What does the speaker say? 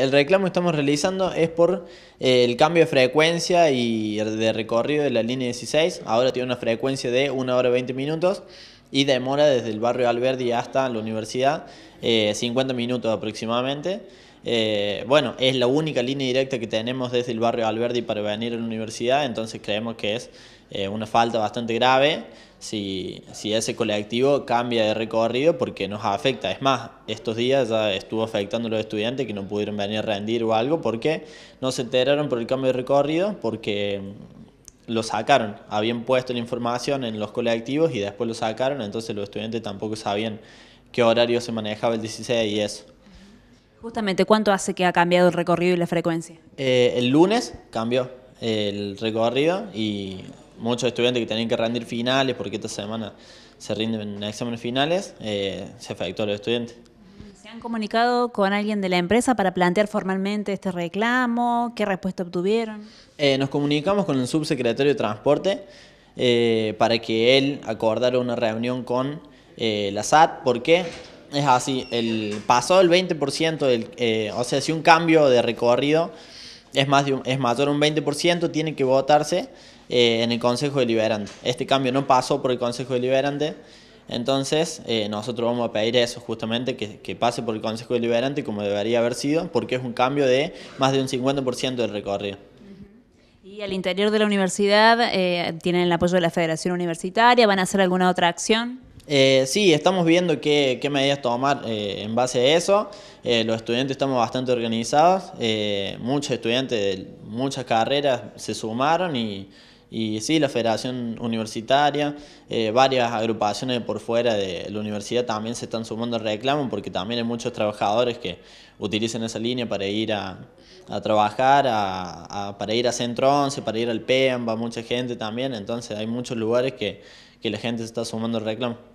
El reclamo que estamos realizando es por eh, el cambio de frecuencia y de recorrido de la línea 16. Ahora tiene una frecuencia de 1 hora 20 minutos y demora desde el barrio Alberdi hasta la universidad 50 eh, minutos aproximadamente. Eh, bueno, es la única línea directa que tenemos desde el barrio Alberdi para venir a la universidad, entonces creemos que es eh, una falta bastante grave si, ese colectivo cambia de recorrido porque nos afecta. Es más, estos días ya estuvo afectando a los estudiantes que no pudieron venir a rendir o algo porque no se enteraron por el cambio de recorrido porque mm, lo sacaron. Habían puesto la información en los colectivos y después lo sacaron, entonces los estudiantes tampoco sabían qué horario se manejaba el 16 y eso. Justamente, ¿cuánto hace que ha cambiado el recorrido y la frecuencia? Eh, el lunes cambió el recorrido y muchos estudiantes que tenían que rendir finales, porque esta semana se rinden exámenes finales, eh, se afectó a los estudiantes. ¿Se han comunicado con alguien de la empresa para plantear formalmente este reclamo? ¿Qué respuesta obtuvieron? Eh, nos comunicamos con el subsecretario de Transporte para que él acordara una reunión con la SAT. ¿Por qué? es así, el paso del 20%, del, eh, o sea, si un cambio de recorrido es, más es mayor un 20%, tiene que votarse eh, en el Consejo Deliberante. Este cambio no pasó por el Consejo Deliberante, entonces eh, nosotros vamos a pedir eso justamente, que, que, pase por el Consejo Deliberante como debería haber sido, porque es un cambio de más de un 50% del recorrido. Y al interior de la universidad tienen el apoyo de la Federación Universitaria, ¿van a hacer alguna otra acción? Eh, sí, estamos viendo qué, medidas tomar eh, en base a eso. Eh, los estudiantes estamos bastante organizados. muchos estudiantes de muchas carreras se sumaron y, sí, la Federación Universitaria, varias agrupaciones por fuera de la universidad también se están sumando al reclamo porque también hay muchos trabajadores que utilizan esa línea para ir a, trabajar, para ir a Centro 11, para ir al PEMBA, mucha gente también. Entonces hay muchos lugares que, la gente se está sumando al reclamo.